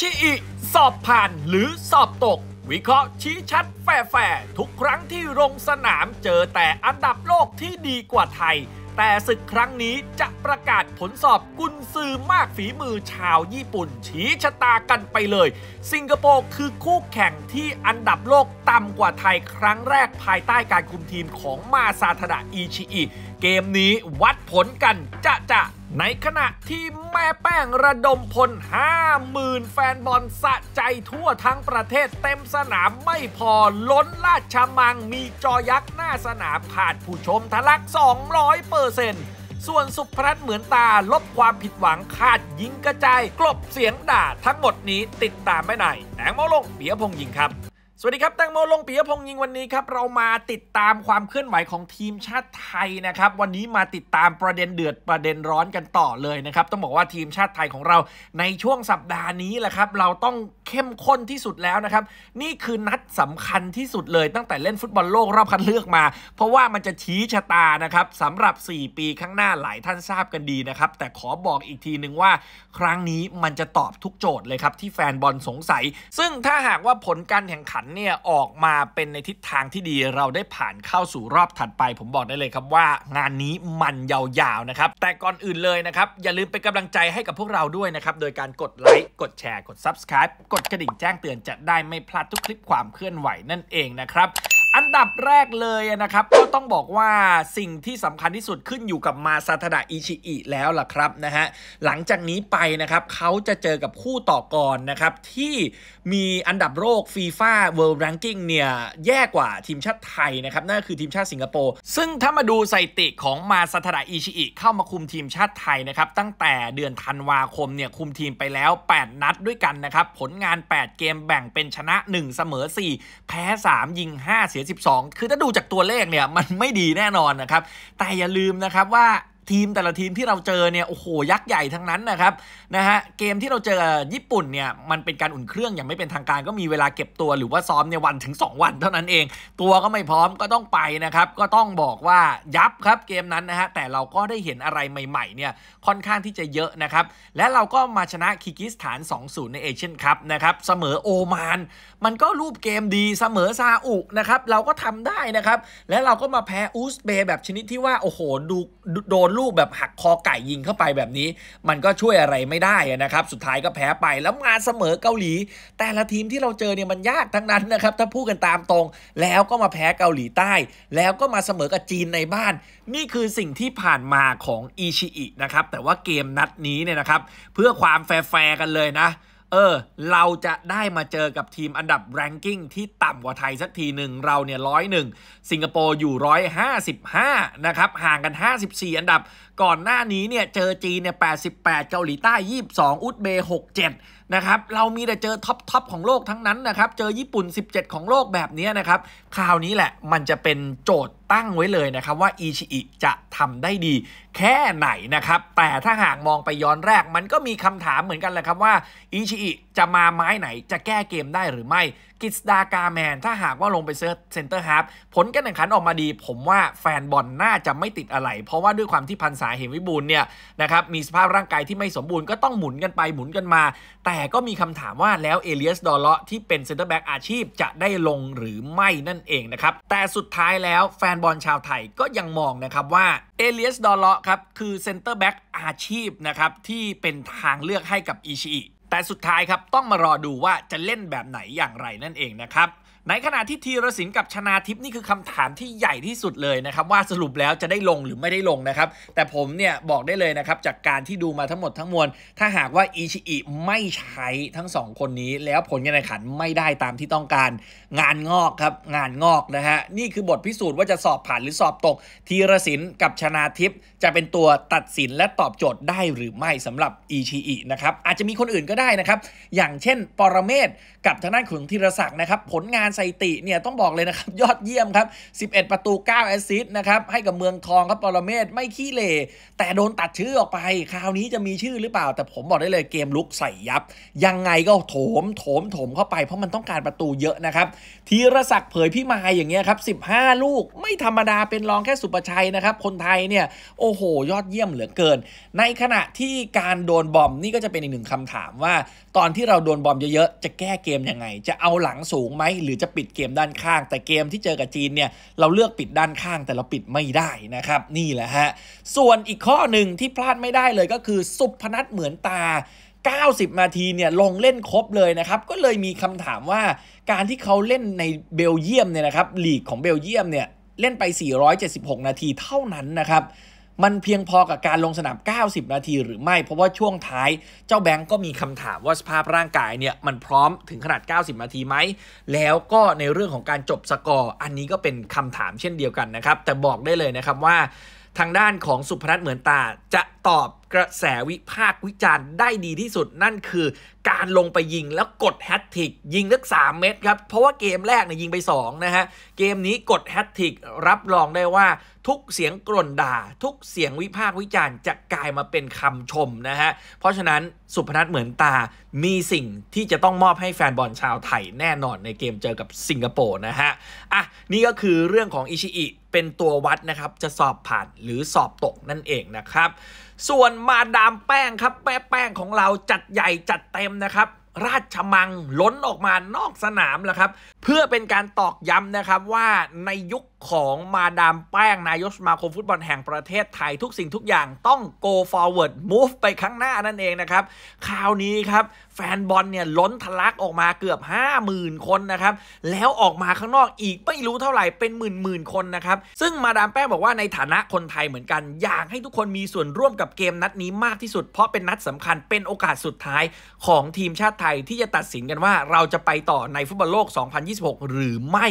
ชิอิสอบผ่านหรือสอบตก วิเคราะห์ชี้ชัดแฝงทุกครั้งที่ลงสนามเจอแต่อันดับโลกที่ดีกว่าไทย แต่ศึกครั้งนี้จะประกาศผลสอบกุนซือมากฝีมือชาวญี่ปุ่นชี้ชะตากันไปเลย สิงคโปร์คือคู่แข่งที่อันดับโลกต่ำกว่าไทยครั้งแรกภายใต้การคุมทีมของมาซาทดะอิชิอิเกมนี้วัดผลกันจะจะในขณะที่แม่แป้งระดมพล50,000 แฟนบอลสะใจทั่วทั้งประเทศเต็มสนามไม่พอล้นราชมังมีจอยักษ์หน้าสนามผ่านผู้ชมทะลัก 200เปอร์เซ็นต์ส่วนสุพรัตเหมือนตาลบความผิดหวังขาดยิงกระจายกลบเสียงด่าทั้งหมดนี้ติดตามไม่ไหนแตงโมลงเปียพงยิงครับวัสดีครับแตงโมลงปียพงษ์ยิงวันนี้ครับ เรามาติดตามความเคลื่อนไหวของทีมชาติไทยนะครับ วันนี้มาติดตามประเด็นเดือดประเด็นร้อนกันต่อเลยนะครับ ต้องบอกว่าทีมชาติไทยของเราในช่วงสัปดาห์นี้แหละครับ เราต้องเข้มข้นที่สุดแล้วนะครับ นี่คือนัดสำคัญที่สุดเลยตั้งแต่เล่นฟุตบอลโลกรอบคัดเลือกมา เพราะว่ามันจะชี้ชะตานะครับสำหรับ 4 ปีข้างหน้าหลายท่านทราบกันดีนะครับ แต่ขอบอกอีกทีหนึ่งว่าครั้งนี้มันจะตอบทุกโจทย์เลยครับที่แฟนบอลสงสัย ซึ่งถ้าหากว่าผลการแข่งขันเนี่ยออกมาเป็นในทิศทางที่ดีเราได้ผ่านเข้าสู่รอบถัดไป ผมบอกได้เลยครับว่า งานนี้มันยาวๆนะครับ แต่ก่อนอื่นเลยนะครับ อย่าลืมเป็นกำลังใจให้กับพวกเราด้วยนะครับ โดยการกดไลค์กดแชร์กด Subscribe กดกระดิ่งแจ้งเตือนจะได้ไม่พลาดทุกคลิปความเคลื่อนไหวนั่นเองนะครับอันดับแรกเลยนะครับก็ต้องบอกว่าสิ่งที่สำคัญที่สุดขึ้นอยู่กับมาซาทดะอิชิอิแล้วล่ะครับ นะฮะหลังจากนี้ไปนะครับเขาจะเจอกับคู่ต่อกรนะครับ ที่มีอันดับโลกฟีฟ่าเวิลด์แรงกิ้งเนี่ยแย่กว่าทีมชาติไทยนะครับ นั่นคือทีมชาติสิงคโปร์ซึ่งถ้ามาดูสถิติของมาซาทดะอิชิอิเข้ามาคุมทีมชาติไทยนะครับตั้งแต่เดือนธันวาคมเนี่ยคุมทีมไปแล้ว 8 นัดด้วยกันนะครับผลงาน8เกมแบ่งเป็นชนะ1เสมอ4แพ้3ยิง5เสีย12 คือถ้าดูจากตัวเลขเนี่ย มันไม่ดีแน่นอนนะครับ แต่อย่าลืมนะครับว่าทีมแต่ละทีมที่เราเจอเนี่ยโอ้โหยักษ์ใหญ่ทั้งนั้นนะครับนะฮะเกมที่เราเจอญี่ปุ่นเนี่ยมันเป็นการอุ่นเครื่องอย่างไม่เป็นทางการ ก็มีเวลาเก็บตัวหรือว่าซ้อมเนี่ยวันถึง 2 วันเท่านั้นเอง ตัวก็ไม่พร้อมก็ต้องไปนะครับก็ต้องบอกว่ายับครับเกมนั้นนะฮะแต่เราก็ได้เห็นอะไรใหม่ๆเนี่ยค่อนข้างที่จะเยอะนะครับและเราก็มาชนะคิกิสถาน 2-0ในเอเชียนคัพนะครับเสมอโอมานมันก็รูปเกมดีเสมอซาอุนะครับเราก็ทำได้นะครับและเราก็มาแพ้อูซเบยแบบชนิดที่ว่าโอ้โหดูโดนลูกแบบหักคอไก่ยิงเข้าไปแบบนี้มันก็ช่วยอะไรไม่ได้นะครับสุดท้ายก็แพ้ไป แล้วมาเสมอเกาหลี แต่ละทีมที่เราเจอเนี่ยมันยากทั้งนั้นนะครับถ้าพูดกันตามตรงแล้วก็มาแพ้เกาหลีใต้แล้วก็มาเสมอกับจีนในบ้าน นี่คือสิ่งที่ผ่านมาของอิชิอินะครับแต่ว่าเกมนัดนี้เนี่ยนะครับ เพื่อความแฟร์กันเลยนะเออเราจะได้มาเจอกับทีมอันดับแรงกิ้งที่ต่ำกว่าไทยสักทีหนึ่งเราเนี่ยร้อยหนึ่งสิงคโปร์อยู่ร้อยห้าสิบห้านะครับห่างกัน 54 อันดับก่อนหน้านี้เนี่ยเจอจีนเนี่ย88เกาหลีใต้22อุซเบเจ67นะครับ เรามีแต่เจอท็อปทอปของโลกทั้งนั้นนะครับ เจอญี่ปุ่น 17 ของโลกแบบนี้นะครับ คราวนี้แหละ มันจะเป็นโจทย์ตั้งไว้เลยนะครับ ว่าอิชิอิจะทำได้ดี แค่ไหนนะครับ แต่ถ้าหากมองไปย้อนแรก มันก็มีคำถามเหมือนกันแหละครับว่าอิชิอิจะมาไม้ไหนจะแก้เกมได้หรือไม่กิสดากาแมนถ้าหากว่าลงไปเซิร์ชเซนเตอร์ฮาร์ผลการแข่งขันออกมาดี ผมว่าแฟนบอลน่าจะไม่ติดอะไร เพราะว่าด้วยความที่พันษาเหมวิบูลเนี่ย นะครับ มีสภาพร่างกายที่ไม่สมบูรณ์ก็ต้องหมุนกันไปหมุนกันมา แต่ก็มีคำถามว่าแล้วเอเลียสดอลเลาะที่เป็นเซนเตอร์แบ็กอาชีพจะได้ลงหรือไม่นั่นเองนะครับแต่สุดท้ายแล้วแฟนบอลชาวไทยก็ยังมองนะครับว่าเอเลียสดอลเลาะครับคือเซนเตอร์แบ็กอาชีพนะครับที่เป็นทางเลือกให้กับอิชิแต่สุดท้ายครับต้องมารอดูว่าจะเล่นแบบไหนอย่างไรนั่นเองนะครับในขณะที่ธีรศิลป์กับชนาทิพย์นี่คือคำถามที่ใหญ่ที่สุดเลยนะครับ ว่าสรุปแล้วจะได้ลงหรือไม่ได้ลงนะครับแต่ผมเนี่ยบอกได้เลยนะครับจากการที่ดูมาทั้งหมดทั้งมวลถ้าหากว่าอิชิอิไม่ใช้ทั้ง 2 คนนี้ แล้วผลการแข่งขันไม่ได้ตามที่ต้องการงานงอกครับงานงอกนะฮะนี่คือบทพิสูจน์ว่าจะสอบผ่านหรือสอบตกธีรศิลป์กับชนาทิพย์จะเป็นตัวตัดสินและตอบโจทย์ได้หรือไม่สำหรับอิชิอินะครับอาจจะมีคนอื่นก็ได้นะครับอย่างเช่น ปรเมศกับทางด้านของธีรศักดิ์นะครับผลงานสถิติ เนี่ย ต้องบอกเลย นะครับ ยอดเยี่ยม ครับ 11 ประตู 9 แอสซิสต์นะครับ ให้ กับ เมืองทอง ครับปรเมศไม่ ขี้เละแต่โดนตัดชื่อออกไป คราวนี้จะมีชื่อหรือเปล่าแต่ผมบอกได้เลยเกมลุกใส่ ยับ ยัง ไงก็ โถม โถม โถมเข้า ไปเพราะมันต้องการประตูเยอะ นะครับธีรศักดิ์เผยพี่มายอย่างเงี้ยครับ15 ลูกไม่ธรรมดาเป็นรองแค่สุประชัยนะครับคนไทยเนี่ยโอ้โหยอดเยี่ยมเหลือเกิน ในขณะที่การโดนบอมนี่ก็จะเป็นอีกหนึ่งคำถามว่าตอนที่เราโดนบอมเยอะๆจะแก้เกมยังไงจะเอาหลังสูงไหมหรือจะจะปิดเกม ด้านข้างแต่เกมที่เจอกับจีนเนี่ยเราเลือกปิดด้านข้างแต่เรา ปิดไม่ได้นะครับ นี่แหละ ฮะ ส่วนอีกข้อหนึ่งที่พลาดไม่ได้เลยก็คือสุพนัทเหมือนตา 90 นาทีเนี่ย ลงเล่นครบเลยนะครับ ก็เลยมีคำถามว่าการที่เขาเล่นในเบลเยียมเนี่ยนะครับลีกของเบลเยียมเนี่ยเล่นไป 476 นาทีเท่านั้นนะครับมันเพียงพอกับการลงสนาม 90 นาทีหรือไม่ เพราะว่าช่วงท้ายเจ้าแบงก์ก็มีคำถามว่าสภาพร่างกายเนี่ย มันพร้อมถึงขนาด 90 นาทีไหม แล้วก็ในเรื่องของการจบสกอร์อันนี้ก็เป็นคำถามเช่นเดียวกันนะครับ แต่บอกได้เลยนะครับว่าทางด้านของสุพนัทเหมือนตาจะตอบกระแสวิพากษ์วิจารณ์ได้ดีที่สุด นั่นคือการลงไปยิงแล้วกดแฮตติกยิงสัก3เม็ดครับเพราะว่าเกมแรกเนี่ยยิงไป2นะฮะเกมนี้กดแฮตติกรับรองได้ว่าทุกเสียงกล่นด่า ทุกเสียงวิพากษ์วิจารณ์จะกลายมาเป็นคำชมนะฮะเพราะฉะนั้นสุพนัทเหมือนตา มีสิ่งที่จะต้องมอบให้แฟนบอลชาวไทยแน่นอนในเกมเจอกับสิงคโปร์นะฮะอ่ะนี่ก็คือเรื่องของอิชิอิเป็นตัววัดนะครับจะสอบผ่านหรือสอบตกนั่นเองนะครับส่วนมาดามแป้งครับแม่แป้งของเราจัดใหญ่จัดเต็มนะครับ ราชมังล้นออกมานอกสนามแล้วครับ เพื่อเป็นการตอกย้ำนะครับว่าในยุคของ มาดามแป้ง นายกสมาคมฟุตบอลแห่งประเทศไทยทุกสิ่งทุกอย่างต้อง go forward move ไปข้างหน้านั่นเอง นะครับ คราวนี้ครับแฟนบอลเนี่ยล้นทะลัก ออกมาเกือบ 50,000 คนนะครับแล้วออกมาข้างนอกอีก ไม่รู้เท่าไหร่เป็น หมื่นหมื่นคน นะครับ ซึ่งมาดามแป้ง บอกว่าในฐานะคนไทยเหมือนกัน อยากให้ทุกคนมีส่วนร่วมกับเกมนัดนี้มากที่สุดเพราะเป็นนัดสำคัญเป็นโอกาสสุดท้ายของทีมชาติไทยที่จะตัดสินกันว่าเราจะไปต่อในฟุตบอลโลก 2026 หรือไม่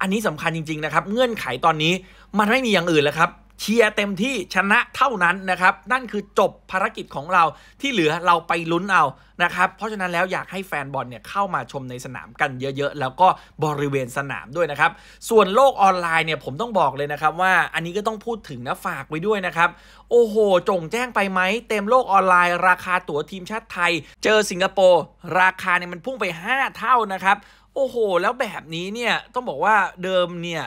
อันนี้สำคัญจริงๆนะครับเงื่อนไขตอนนี้มันไม่มีอย่างอื่นแล้วครับเชียร์เต็มที่ชนะเท่านั้น นะครับ นั่นคือจบภารกิจของเราที่เหลือเราไปลุ้นเอานะครับ เพราะฉะนั้นแล้วอยากให้แฟนบอลเนี่ยเข้ามาชมในสนามกันเยอะ ๆ แล้วก็บริเวณสนามด้วยนะครับ ส่วนโลกออนไลน์เนี่ยผมต้องบอกเลยนะครับ ว่าอันนี้ก็ต้องพูดถึงนะฝากไว้ด้วยนะครับโอ้โห จงแจ้งไปไหมเต็มโลกออนไลน์ ราคาตั๋วทีมชาติไทย เจอสิงคโปร์ราคาเนี่ยมันพุ่งไป 5 เท่านะครับโอ้โห แล้วแบบนี้เนี่ย ต้องบอกว่าเดิมเนี่ย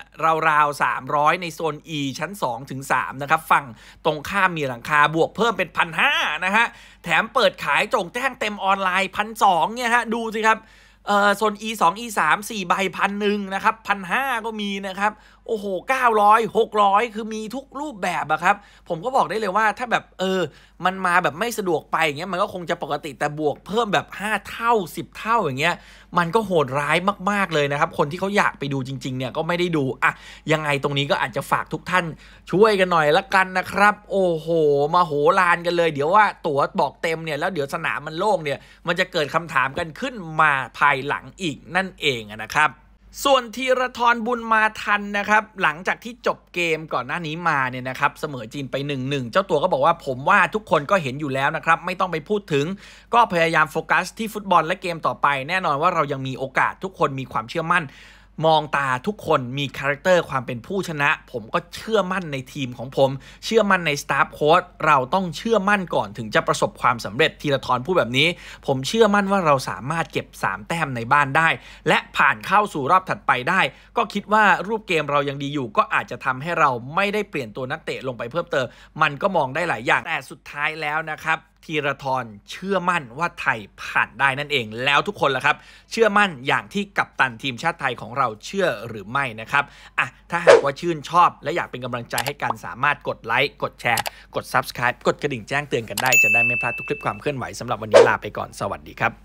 ราวๆ 300 ในโซน E ชั้น 2 ถึง 3 นะครับฝั่งตรงข้ามมีหลังคาบวกเพิ่มเป็นพันห้านะฮะ แถมเปิดขายจงแจ้งเต็มออนไลน์พันสองเนี่ยฮะ ดูสิครับเออโซน e 2 e 3 4ใบพันหนึ่งนะครับพันห้าก็มีนะครับโอ้โห 900 600 คือมีทุกรูปแบบอะครับผมก็บอกได้เลยว่าถ้าแบบเออ มันมาแบบไม่สะดวกไปอย่างเงี้ยมันก็คงจะปกติแต่บวกเพิ่มแบบ 5 เท่า 10 เท่าอย่างเงี้ยมันก็โหดร้ายมากๆเลยนะครับคนที่เขาอยากไปดูจริงๆ เนี่ยก็ไม่ได้ดูอะยังไงตรงนี้ก็อาจจะฝากทุกท่านช่วยกันหน่อยละกันนะครับโอ้โหมาโหลานกันเลย เดี๋ยวว่าตั๋วบอกเต็มเนี่ยแล้วเดี๋ยวสนามมันโล่งเนี่ยมันจะเกิดคำถามกันขึ้นมาภาายหลังอีกนั่นเองนะครับ ส่วนทีระทรบุญมาทันนะครับ หลังจากที่จบเกมก่อนหน้านี้มาเนี่ยนะครับเสมอจีนไป 1-1 เจ้าตัวก็บอกว่าผมว่าทุกคนก็เห็นอยู่แล้วนะครับ ไม่ต้องไปพูดถึงก็พยายามโฟกัสที่ฟุตบอลและเกมต่อไปแน่นอนว่าเรายังมีโอกาสทุกคนมีความเชื่อมั่นมองตาทุกคนมีคาแรคเตอร์ความเป็นผู้ชนะ ผมก็เชื่อมั่นในทีมของผม เชื่อมั่นในสตาฟโค้ดเราต้องเชื่อมั่นก่อนถึงจะประสบความสำเร็จทีละทอนพูดแบบนี้ ผมเชื่อมั่นว่าเราสามารถเก็บ 3 แต้มในบ้านได้ และผ่านเข้าสู่รอบถัดไปได้ ก็คิดว่ารูปเกมเรายังดีอยู่ ก็อาจจะทำให้เราไม่ได้เปลี่ยนตัวนักเตะลงไปเพิ่มเติมมันก็มองได้หลายอย่างแต่สุดท้ายแล้วนะครับธีรทรเชื่อมั่นว่าไทยผ่านได้นั่นเอง แล้วทุกคนล่ะครับ เชื่อมั่นอย่างที่กัปตันทีมชาติไทยของเราเชื่อหรือไม่นะครับอ่ะถ้าหากว่าชื่นชอบและอยากเป็นกำลังใจให้กันสามารถกดไลค์กดแชร์ กด Subscribe กดกระดิ่งแจ้งเตือนกันได้จะได้ไม่พลาดทุกคลิปความเคลื่อนไหวสำหรับวันนี้ลาไปก่อนสวัสดีครับ